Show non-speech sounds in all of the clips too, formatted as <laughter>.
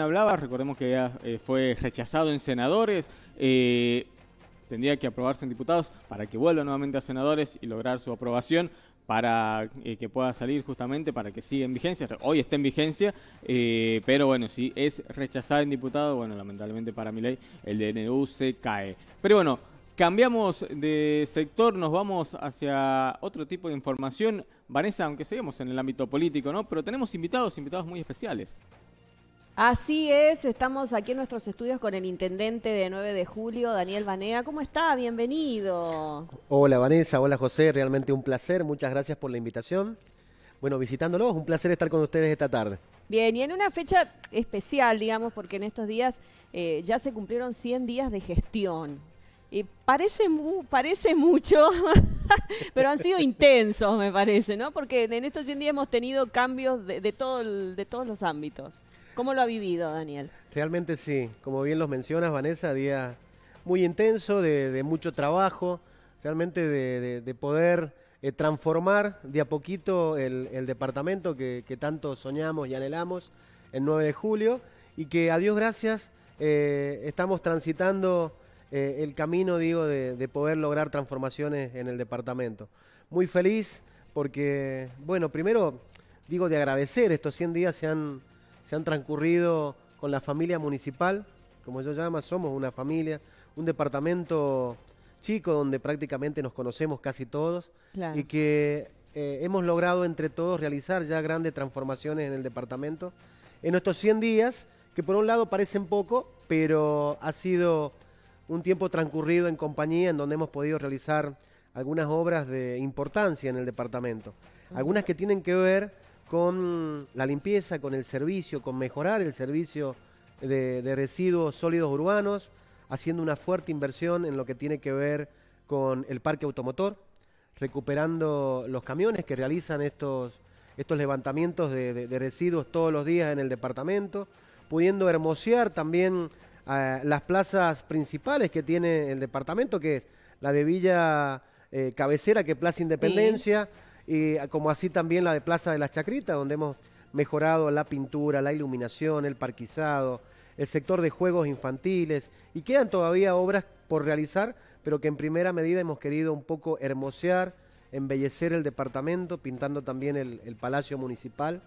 hablaba, recordemos que ya eh, fue rechazado en senadores, eh, tendría que aprobarse en diputados para que vuelva nuevamente a senadores y lograr su aprobación para eh, que pueda salir justamente, para que siga en vigencia. Hoy está en vigencia, pero bueno, si es rechazado en diputado, bueno, lamentablemente para mi ley el DNU se cae. Pero bueno, cambiamos de sector, nos vamos hacia otro tipo de información. Vanessa, aunque seguimos en el ámbito político, ¿no? Pero tenemos invitados, invitados muy especiales. Así es, estamos aquí en nuestros estudios con el intendente de 9 de julio, Daniel Banea. ¿Cómo está? Bienvenido. Hola Vanessa, hola José, realmente un placer, muchas gracias por la invitación. Bueno, visitándolos, un placer estar con ustedes esta tarde. Bien, y en una fecha especial, digamos, porque en estos días eh, ya se cumplieron 100 días de gestión. parece, parece mucho, <laughs> pero han sido intensos, me parece, ¿no? Porque en estos 100 días hemos tenido cambios de, todo de todos los ámbitos. ¿Cómo lo ha vivido, Daniel? Realmente sí, como bien los mencionas, Vanessa, día muy intenso, de, mucho trabajo, realmente de, poder eh, transformar de a poquito el, departamento que, tanto soñamos y anhelamos el 9 de julio y que a Dios gracias eh, estamos transitando eh, el camino, digo, de poder lograr transformaciones en el departamento. Muy feliz porque, bueno, primero digo de agradecer, estos 100 días se han se han transcurrido con la familia municipal, como yo llama, somos una familia, un departamento chico donde prácticamente nos conocemos casi todos y que eh, hemos logrado entre todos realizar ya grandes transformaciones en el departamento. En estos 100 días, que por un lado parecen poco, pero ha sido un tiempo transcurrido en compañía en donde hemos podido realizar algunas obras de importancia en el departamento. Algunas que tienen que ver con la limpieza, con el servicio, con mejorar el servicio de, residuos sólidos urbanos, haciendo una fuerte inversión en lo que tiene que ver con el parque automotor, recuperando los camiones que realizan estos, estos levantamientos de, residuos todos los días en el departamento, pudiendo hermosear también eh, las plazas principales que tiene el departamento, que es la de Villa eh, Cabecera, que es Plaza Independencia. Y ah, como así también la de Plaza de las Chacritas, donde hemos mejorado la pintura, la iluminación, el parquizado, el sector de juegos infantiles, y quedan todavía obras por realizar, pero que en primera medida hemos querido un poco hermosear, embellecer el departamento, pintando también el, Palacio Municipal,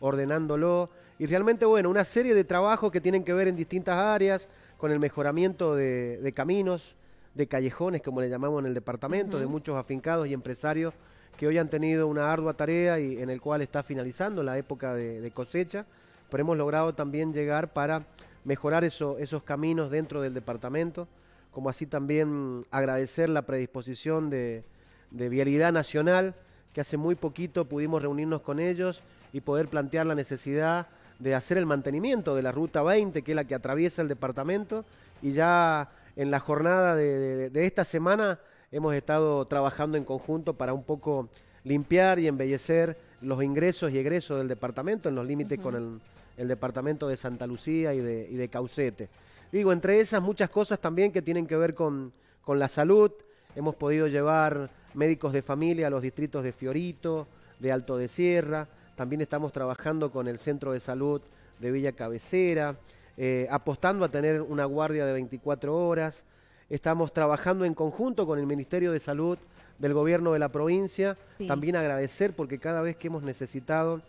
ordenándolo, y realmente, bueno, una serie de trabajos que tienen que ver en distintas áreas, con el mejoramiento de, caminos, de callejones, como le llamamos en el departamento, de muchos afincados y empresarios que hoy han tenido una ardua tarea y en el cual está finalizando la época de, cosecha, pero hemos logrado también llegar para mejorar esos caminos dentro del departamento, como así también agradecer la predisposición de, Vialidad Nacional, que hace muy poquito pudimos reunirnos con ellos y poder plantear la necesidad de hacer el mantenimiento de la Ruta 20, que es la que atraviesa el departamento, y ya en la jornada de esta semana hemos estado trabajando en conjunto para un poco limpiar y embellecer los ingresos y egresos del departamento en los límites con el, departamento de Santa Lucía y de, Caucete. Digo, entre esas muchas cosas también que tienen que ver con, la salud, hemos podido llevar médicos de familia a los distritos de Fiorito, de Alto de Sierra, también estamos trabajando con el Centro de Salud de Villa Cabecera, eh, apostando a tener una guardia de 24 horas, Estamos trabajando en conjunto con el Ministerio de Salud del Gobierno de la provincia. También agradecer porque cada vez que hemos necesitado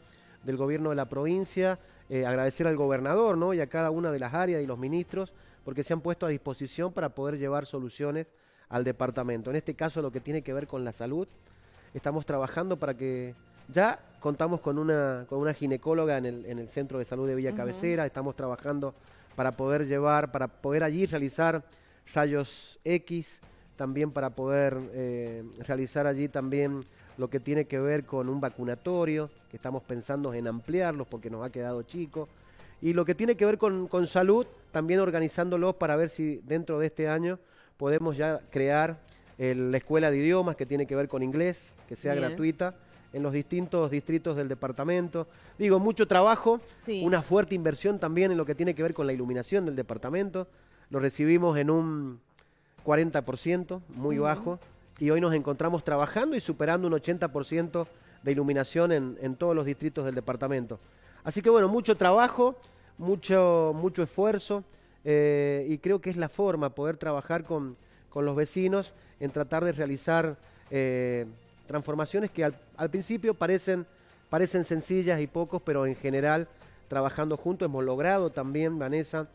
del Gobierno de la provincia, eh, agradecer al gobernador ¿no? y a cada una de las áreas y los ministros porque se han puesto a disposición para poder llevar soluciones al departamento. En este caso lo que tiene que ver con la salud. Estamos trabajando para que ya contamos con una, una ginecóloga en el, en el Centro de Salud de Villa Cabecera, estamos trabajando para poder llevar, para poder allí realizar rayos X, también para poder eh, realizar allí también lo que tiene que ver con un vacunatorio, que estamos pensando en ampliarlos porque nos ha quedado chico, y lo que tiene que ver con, salud, también organizándolos para ver si dentro de este año podemos ya crear eh, la escuela de idiomas que tiene que ver con inglés, que sea gratuita en los distintos distritos del departamento. Digo, mucho trabajo, una fuerte inversión también en lo que tiene que ver con la iluminación del departamento lo recibimos en un 40%, muy bajo, y hoy nos encontramos trabajando y superando un 80% de iluminación en, todos los distritos del departamento. Así que bueno, mucho trabajo, mucho, mucho esfuerzo, eh, y creo que es la forma, poder trabajar con, los vecinos en tratar de realizar eh, transformaciones que al, principio parecen, parecen sencillas y pocos, pero en general, trabajando juntos, hemos logrado también, Vanessa,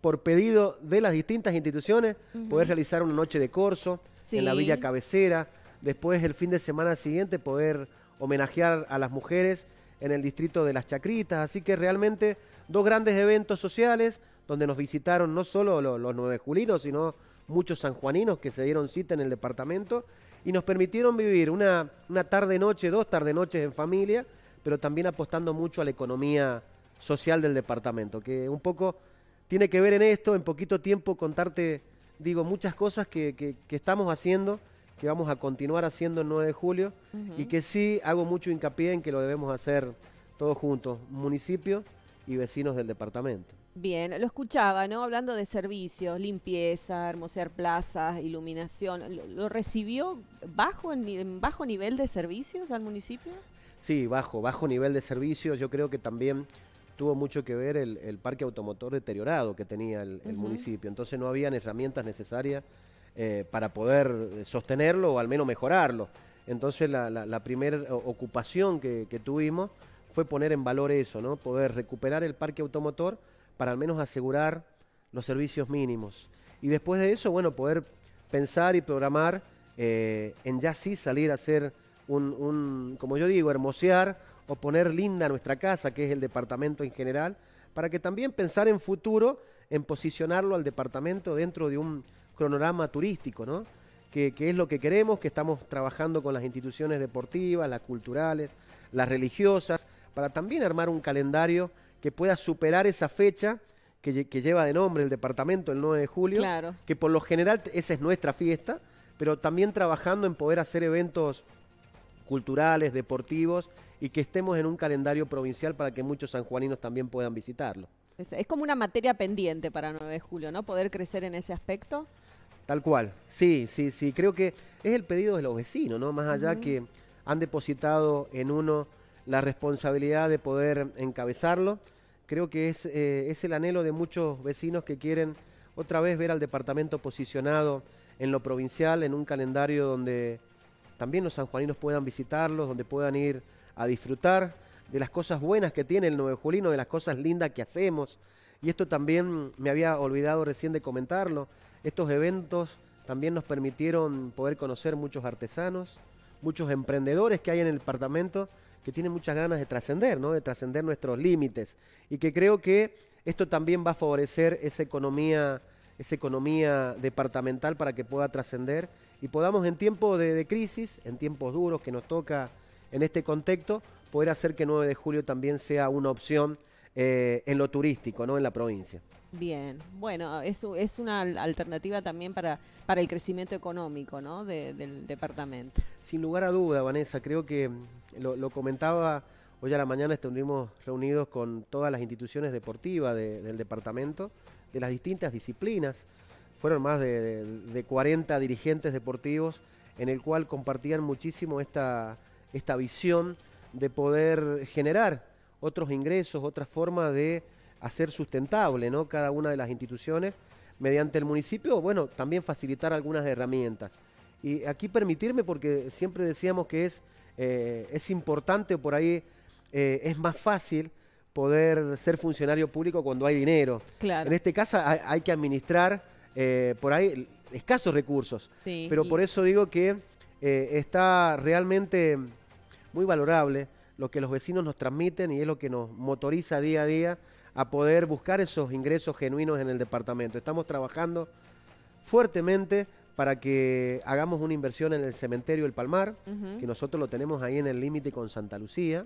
por pedido de las distintas instituciones, poder realizar una noche de corso en la Villa Cabecera, después el fin de semana siguiente poder homenajear a las mujeres en el distrito de Las Chacritas, así que realmente dos grandes eventos sociales donde nos visitaron no solo los, nueve julinos, sino muchos sanjuaninos que se dieron cita en el departamento y nos permitieron vivir una, una tarde-noche, dos tarde-noches en familia, pero también apostando mucho a la economía social del departamento, que un poco tiene que ver en esto, en poquito tiempo contarte, digo, muchas cosas que, estamos haciendo, que vamos a continuar haciendo el 9 de julio y que sí hago mucho hincapié en que lo debemos hacer todos juntos, municipio y vecinos del departamento. Bien, lo escuchaba, ¿no? Hablando de servicios, limpieza, hermosear plazas, iluminación. ¿Lo, recibió bajo, en, bajo nivel de servicios al municipio? Sí, bajo, bajo nivel de servicios. Yo creo que también tuvo mucho que ver el, parque automotor deteriorado que tenía el, municipio. Entonces no habían herramientas necesarias eh, para poder eh, sostenerlo o al menos mejorarlo. Entonces la, primera eh, ocupación que, tuvimos fue poner en valor eso, ¿no? Poder recuperar el parque automotor para al menos asegurar los servicios mínimos. Y después de eso, bueno, poder pensar y programar en ya sí salir a hacer un, un, como yo digo, hermosear o poner linda nuestra casa, que es el departamento en general, para que también pensar en futuro, en posicionarlo al departamento dentro de un cronograma turístico, ¿no? Que, es lo que queremos, que estamos trabajando con las instituciones deportivas, las culturales, las religiosas, para también armar un calendario que pueda superar esa fecha que, que lleva de nombre el departamento el 9 de julio, claro. que por lo general esa es nuestra fiesta, pero también trabajando en poder hacer eventos culturales, deportivos y que estemos en un calendario provincial para que muchos sanjuaninos también puedan visitarlo. Es, como una materia pendiente para 9 de julio, ¿no? Poder crecer en ese aspecto. Tal cual, sí, sí, sí. Creo que es el pedido de los vecinos, ¿no? Más allá que han depositado en uno la responsabilidad de poder encabezarlo. Creo que es, eh, es el anhelo de muchos vecinos que quieren otra vez ver al departamento posicionado en lo provincial, en un calendario donde también los sanjuaninos puedan visitarlos, donde puedan ir a disfrutar de las cosas buenas que tiene el Nuevo Julino, de las cosas lindas que hacemos. Y esto también me había olvidado recién de comentarlo. Estos eventos también nos permitieron poder conocer muchos artesanos, muchos emprendedores que hay en el departamento que tienen muchas ganas de trascender, ¿no? de trascender nuestros límites. Y que creo que esto también va a favorecer esa economía, esa economía departamental para que pueda trascender y podamos en tiempos de crisis, en tiempos duros que nos toca en este contexto, poder hacer que 9 de julio también sea una opción eh, en lo turístico, ¿no? En la provincia. Bien, bueno, es, es una alternativa también para, para el crecimiento económico, del departamento. Sin lugar a duda, Vanessa, creo que mm, lo, comentaba hoy a la mañana, estuvimos reunidos con todas las instituciones deportivas del departamento, de las distintas disciplinas. Fueron más de 40 dirigentes deportivos en el cual compartían muchísimo esta esta visión de poder generar otros ingresos, otra forma de hacer sustentable ¿no? cada una de las instituciones mediante el municipio, bueno, también facilitar algunas herramientas. Y aquí permitirme, porque siempre decíamos que es, eh, es importante, por ahí eh, es más fácil poder ser funcionario público cuando hay dinero. Claro. En este caso hay, que administrar eh, por ahí escasos recursos. pero por eso digo que está realmente muy valorable lo que los vecinos nos transmiten y es lo que nos motoriza día a día a poder buscar esos ingresos genuinos en el departamento. Estamos trabajando fuertemente para que hagamos una inversión en el cementerio El Palmar, que nosotros lo tenemos ahí en el límite con Santa Lucía,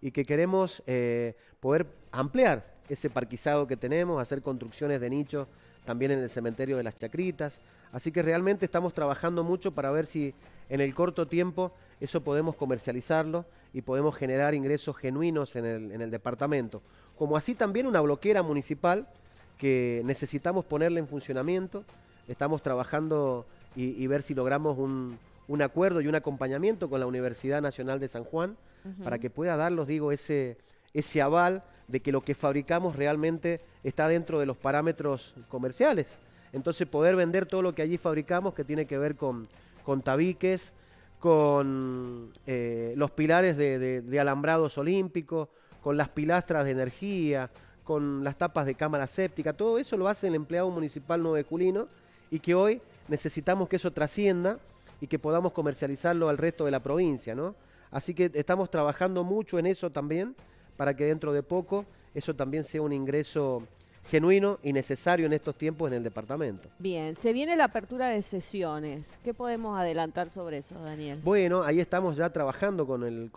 y que queremos eh, poder ampliar ese parquizado que tenemos, hacer construcciones de nicho también en el cementerio de las Chacritas. Así que realmente estamos trabajando mucho para ver si en el corto tiempo eso podemos comercializarlo y podemos generar ingresos genuinos en el, departamento. Como así también una bloquera municipal que necesitamos ponerle en funcionamiento, estamos trabajando y, ver si logramos un, acuerdo y un acompañamiento con la Universidad Nacional de San Juan para que pueda darlos, digo, ese, ese aval de que lo que fabricamos realmente está dentro de los parámetros comerciales. Entonces poder vender todo lo que allí fabricamos, que tiene que ver con, con tabiques, con eh, los pilares de, alambrados olímpicos, con las pilastras de energía, con las tapas de cámara séptica, todo eso lo hace el empleado municipal noveculino y que hoy necesitamos que eso trascienda y que podamos comercializarlo al resto de la provincia, ¿no? Así que estamos trabajando mucho en eso también para que dentro de poco eso también sea un ingreso genuino y necesario en estos tiempos en el departamento. Bien, se viene la apertura de sesiones. ¿Qué podemos adelantar sobre eso, Daniel? Bueno, ahí estamos ya trabajando con el,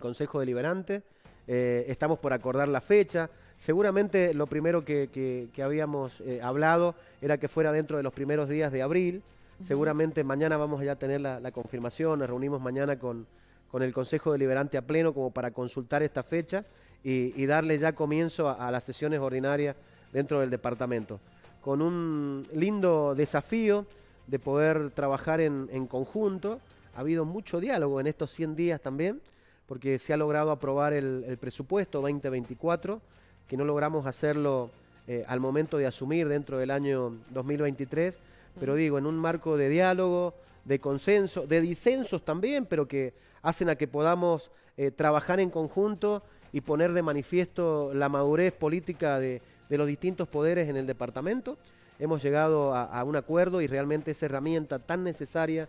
Consejo Deliberante. Eh, estamos por acordar la fecha. Seguramente lo primero que, habíamos eh, hablado era que fuera dentro de los primeros días de abril. Seguramente mañana vamos a ya tener la, confirmación. Nos reunimos mañana con, el Consejo Deliberante a pleno como para consultar esta fecha y, darle ya comienzo a las sesiones ordinarias dentro del departamento. Con un lindo desafío de poder trabajar en, conjunto. Ha habido mucho diálogo en estos 100 días también, porque se ha logrado aprobar el, presupuesto 2024, que no logramos hacerlo eh, al momento de asumir dentro del año 2023, pero digo, en un marco de diálogo, de consenso, de disensos también, pero que hacen a que podamos eh, trabajar en conjunto y poner de manifiesto la madurez política de, de los distintos poderes en el departamento. Hemos llegado a, un acuerdo y realmente esa herramienta tan necesaria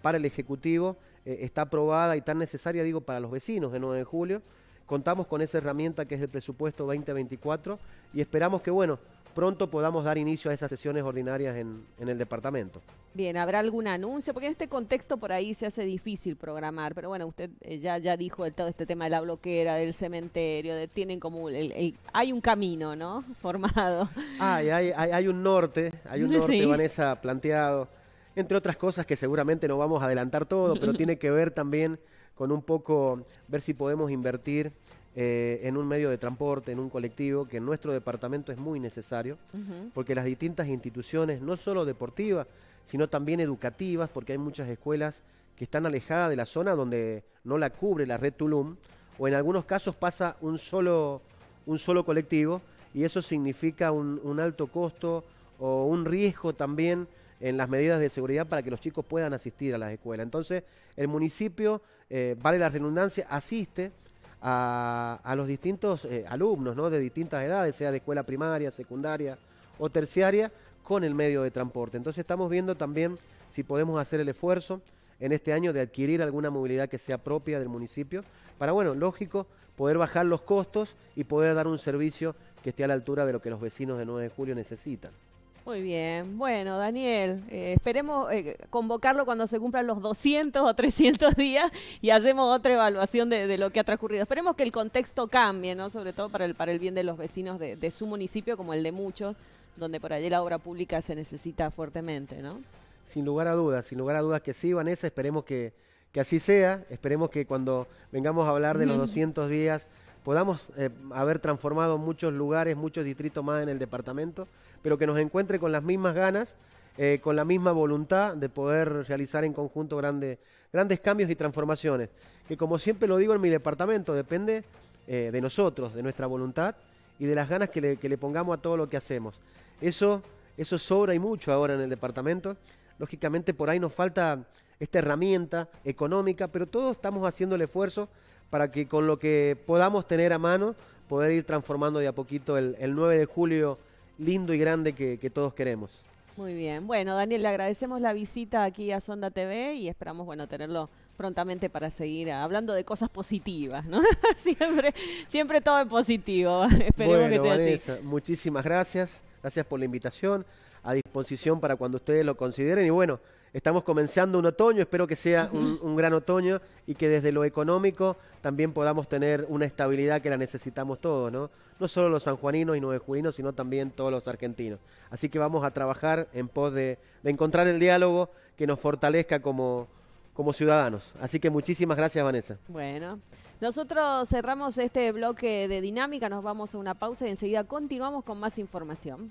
para el Ejecutivo eh, está aprobada y tan necesaria, digo, para los vecinos de 9 de julio. Contamos con esa herramienta que es el presupuesto 2024 y esperamos que, bueno, pronto podamos dar inicio a esas sesiones ordinarias en, en, el departamento. Bien, ¿habrá algún anuncio? Porque en este contexto por ahí se hace difícil programar, pero bueno, usted eh, ya, ya dijo el, todo este tema de la bloquera, del cementerio, de, tienen como, hay un camino, ¿no? <laughs> Formado. hay, hay, hay, un norte, hay un <laughs> norte, Vanessa, planteado, entre otras cosas que seguramente no vamos a adelantar todo, pero <laughs> tiene que ver también con un poco, ver si podemos invertir eh, en un medio de transporte, en un colectivo, que en nuestro departamento es muy necesario, porque las distintas instituciones, no solo deportivas, sino también educativas, porque hay muchas escuelas que están alejadas de la zona donde no la cubre la red Tulum, o en algunos casos pasa un solo, un solo colectivo, y eso significa un, alto costo o un riesgo también en las medidas de seguridad para que los chicos puedan asistir a las escuelas. Entonces, el municipio, eh, vale la redundancia, asiste a, los distintos eh, alumnos ¿no? de distintas edades, sea de escuela primaria, secundaria o terciaria, con el medio de transporte. Entonces estamos viendo también si podemos hacer el esfuerzo en este año de adquirir alguna movilidad que sea propia del municipio, para, bueno, lógico, poder bajar los costos y poder dar un servicio que esté a la altura de lo que los vecinos de 9 de julio necesitan. Muy bien, bueno, Daniel, eh, esperemos eh, convocarlo cuando se cumplan los 200 o 300 días y hacemos otra evaluación de, lo que ha transcurrido. Esperemos que el contexto cambie, ¿no? Sobre todo para el, para el bien de los vecinos de, su municipio, como el de muchos, donde por allí la obra pública se necesita fuertemente, ¿no? Sin lugar a dudas, sin lugar a dudas que sí, Vanessa, esperemos que, así sea, esperemos que cuando vengamos a hablar de los 200 días podamos eh, haber transformado muchos lugares, muchos distritos más en el departamento pero que nos encuentre con las mismas ganas, eh, con la misma voluntad de poder realizar en conjunto grandes cambios y transformaciones. Que como siempre lo digo en mi departamento, depende eh, de nosotros, de nuestra voluntad y de las ganas que le, pongamos a todo lo que hacemos. Eso, eso sobra y mucho ahora en el departamento. Lógicamente por ahí nos falta esta herramienta económica, pero todos estamos haciendo el esfuerzo para que con lo que podamos tener a mano, poder ir transformando de a poquito el 9 de julio lindo y grande que, todos queremos. Muy bien. Bueno, Daniel, le agradecemos la visita aquí a Sonda TV y esperamos, bueno, tenerlo prontamente para seguir hablando de cosas positivas, ¿no? <laughs> siempre, siempre todo es positivo. <laughs> Esperemos que sea Muchísimas gracias. Gracias por la invitación. A disposición para cuando ustedes lo consideren. Y bueno, Estamos comenzando un otoño, espero que sea un, gran otoño y que desde lo económico también podamos tener una estabilidad que la necesitamos todos, ¿no? No solo los sanjuaninos y nuevejuinos, sino también todos los argentinos. Así que vamos a trabajar en pos de, de encontrar el diálogo que nos fortalezca como, como ciudadanos. Así que muchísimas gracias, Vanessa. Bueno. Nosotros cerramos este bloque de dinámica, nos vamos a una pausa y enseguida continuamos con más información.